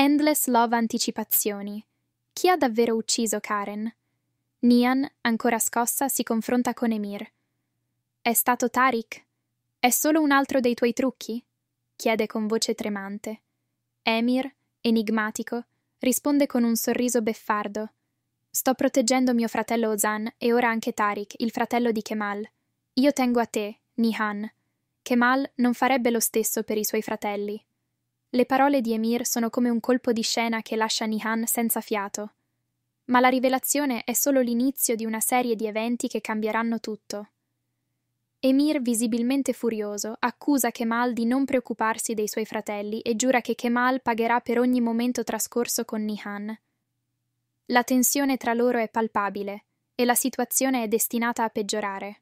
Endless Love Anticipazioni. Chi ha davvero ucciso Karen? Nian, ancora scossa, si confronta con Emir. È stato Tarik? È solo un altro dei tuoi trucchi? chiede con voce tremante. Emir, enigmatico, risponde con un sorriso beffardo. Sto proteggendo mio fratello Ozan e ora anche Tarik, il fratello di Kemal. Io tengo a te, Nihan. Kemal non farebbe lo stesso per i suoi fratelli. Le parole di Emir sono come un colpo di scena che lascia Nihan senza fiato. Ma la rivelazione è solo l'inizio di una serie di eventi che cambieranno tutto. Emir, visibilmente furioso, accusa Kemal di non preoccuparsi dei suoi fratelli e giura che Kemal pagherà per ogni momento trascorso con Nihan. La tensione tra loro è palpabile e la situazione è destinata a peggiorare.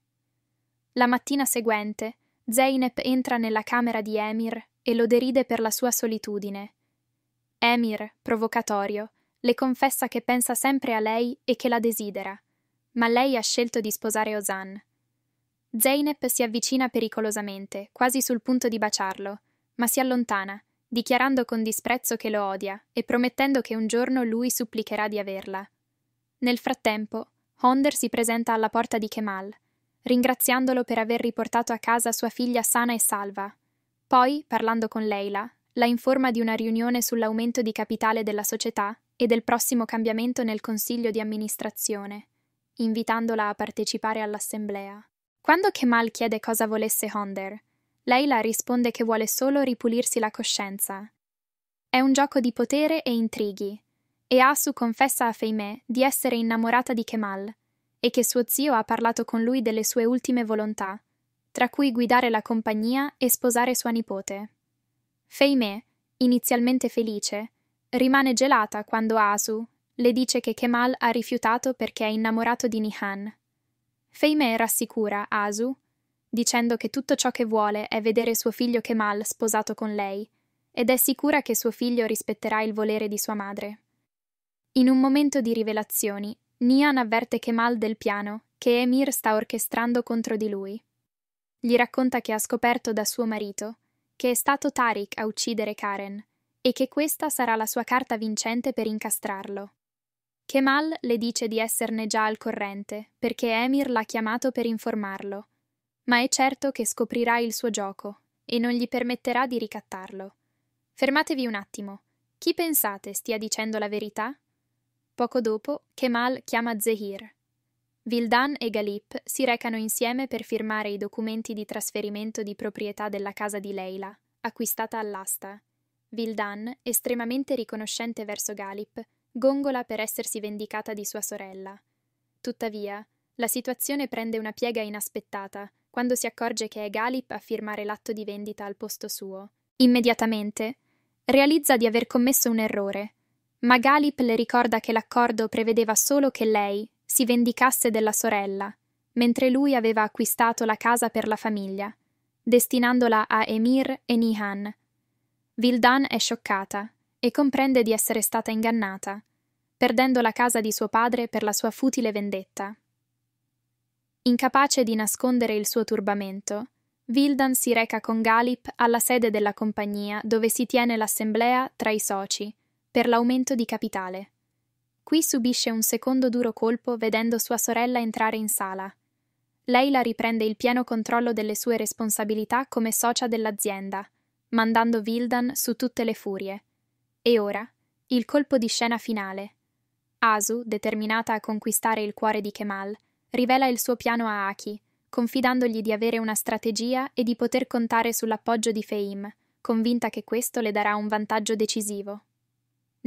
La mattina seguente, Zeynep entra nella camera di Emir e lo deride per la sua solitudine. Emir, provocatorio, le confessa che pensa sempre a lei e che la desidera, ma lei ha scelto di sposare Ozan. Zeynep si avvicina pericolosamente, quasi sul punto di baciarlo, ma si allontana, dichiarando con disprezzo che lo odia e promettendo che un giorno lui supplicherà di averla. Nel frattempo, Honder si presenta alla porta di Kemal, ringraziandolo per aver riportato a casa sua figlia sana e salva, poi, parlando con Leila, la informa di una riunione sull'aumento di capitale della società e del prossimo cambiamento nel consiglio di amministrazione, invitandola a partecipare all'assemblea. Quando Kemal chiede cosa volesse Honder, Leila risponde che vuole solo ripulirsi la coscienza. È un gioco di potere e intrighi, e Asu confessa a Feimè di essere innamorata di Kemal e che suo zio ha parlato con lui delle sue ultime volontà tra cui guidare la compagnia e sposare sua nipote. Feime, inizialmente felice, rimane gelata quando Asu le dice che Kemal ha rifiutato perché è innamorato di Nihan. Feime rassicura Asu, dicendo che tutto ciò che vuole è vedere suo figlio Kemal sposato con lei, ed è sicura che suo figlio rispetterà il volere di sua madre. In un momento di rivelazioni, Nihan avverte Kemal del piano che Emir sta orchestrando contro di lui. Gli racconta che ha scoperto da suo marito che è stato Tariq a uccidere Karen e che questa sarà la sua carta vincente per incastrarlo. Kemal le dice di esserne già al corrente perché Emir l'ha chiamato per informarlo, ma è certo che scoprirà il suo gioco e non gli permetterà di ricattarlo. Fermatevi un attimo. Chi pensate stia dicendo la verità? Poco dopo, Kemal chiama Zehir, Vildan e Galip si recano insieme per firmare i documenti di trasferimento di proprietà della casa di Leila, acquistata all'asta. Vildan, estremamente riconoscente verso Galip, gongola per essersi vendicata di sua sorella. Tuttavia, la situazione prende una piega inaspettata quando si accorge che è Galip a firmare l'atto di vendita al posto suo. Immediatamente realizza di aver commesso un errore, ma Galip le ricorda che l'accordo prevedeva solo che lei, si vendicasse della sorella, mentre lui aveva acquistato la casa per la famiglia, destinandola a Emir e Nihan. Vildan è scioccata e comprende di essere stata ingannata, perdendo la casa di suo padre per la sua futile vendetta. Incapace di nascondere il suo turbamento, Vildan si reca con Galip alla sede della compagnia dove si tiene l'assemblea tra i soci per l'aumento di capitale. Qui subisce un secondo duro colpo vedendo sua sorella entrare in sala. Lei la riprende il pieno controllo delle sue responsabilità come socia dell'azienda, mandando Vildan su tutte le furie. E ora, il colpo di scena finale. Asu, determinata a conquistare il cuore di Kemal, rivela il suo piano a Aki, confidandogli di avere una strategia e di poter contare sull'appoggio di Feim, convinta che questo le darà un vantaggio decisivo.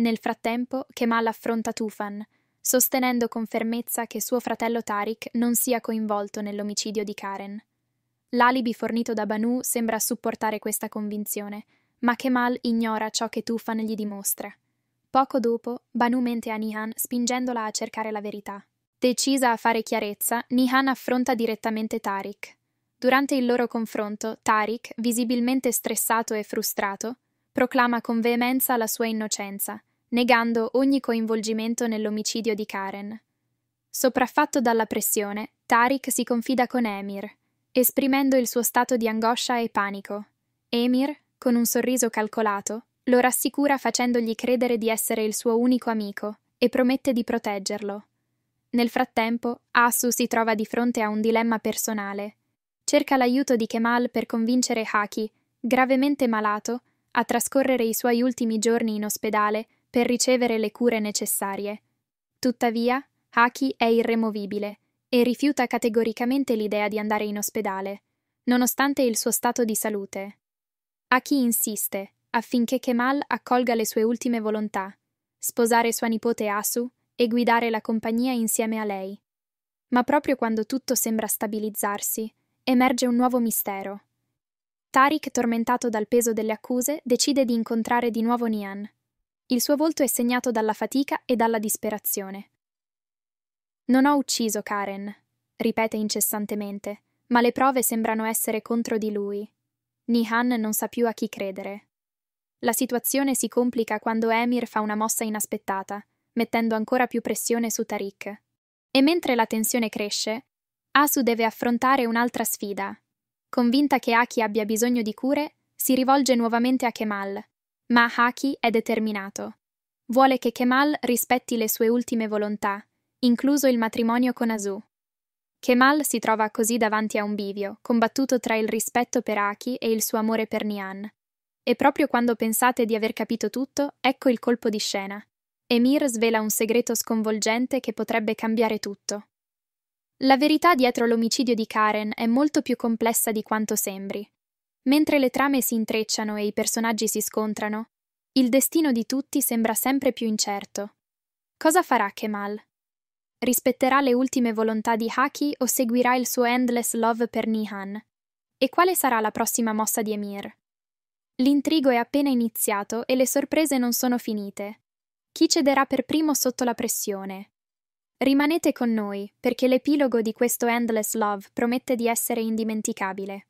Nel frattempo, Kemal affronta Tufan, sostenendo con fermezza che suo fratello Tariq non sia coinvolto nell'omicidio di Karen. L'alibi fornito da Banu sembra supportare questa convinzione, ma Kemal ignora ciò che Tufan gli dimostra. Poco dopo, Banu mente a Nihan spingendola a cercare la verità. Decisa a fare chiarezza, Nihan affronta direttamente Tariq. Durante il loro confronto, Tariq, visibilmente stressato e frustrato, proclama con veemenza la sua innocenza – negando ogni coinvolgimento nell'omicidio di Karen. Sopraffatto dalla pressione, Tariq si confida con Emir, esprimendo il suo stato di angoscia e panico. Emir, con un sorriso calcolato, lo rassicura facendogli credere di essere il suo unico amico e promette di proteggerlo. Nel frattempo, Asu si trova di fronte a un dilemma personale. Cerca l'aiuto di Kemal per convincere Haki, gravemente malato, a trascorrere i suoi ultimi giorni in ospedale per ricevere le cure necessarie. Tuttavia, Haki è irremovibile e rifiuta categoricamente l'idea di andare in ospedale, nonostante il suo stato di salute. Haki insiste affinché Kemal accolga le sue ultime volontà, sposare sua nipote Asu e guidare la compagnia insieme a lei. Ma proprio quando tutto sembra stabilizzarsi, emerge un nuovo mistero. Tarik, tormentato dal peso delle accuse, decide di incontrare di nuovo Nian, il suo volto è segnato dalla fatica e dalla disperazione. Non ho ucciso Karen, ripete incessantemente, ma le prove sembrano essere contro di lui. Nihan non sa più a chi credere. La situazione si complica quando Emir fa una mossa inaspettata, mettendo ancora più pressione su Tariq. E mentre la tensione cresce, Asu deve affrontare un'altra sfida. Convinta che Aki abbia bisogno di cure, si rivolge nuovamente a Kemal, ma Haki è determinato. Vuole che Kemal rispetti le sue ultime volontà, incluso il matrimonio con Azu. Kemal si trova così davanti a un bivio, combattuto tra il rispetto per Haki e il suo amore per Nian. E proprio quando pensate di aver capito tutto, ecco il colpo di scena. Emir svela un segreto sconvolgente che potrebbe cambiare tutto. La verità dietro l'omicidio di Karen è molto più complessa di quanto sembri. Mentre le trame si intrecciano e i personaggi si scontrano, il destino di tutti sembra sempre più incerto. Cosa farà Kemal? Rispetterà le ultime volontà di Haki o seguirà il suo endless love per Nihan? E quale sarà la prossima mossa di Emir? L'intrigo è appena iniziato e le sorprese non sono finite. Chi cederà per primo sotto la pressione? Rimanete con noi, perché l'epilogo di questo Endless Love promette di essere indimenticabile.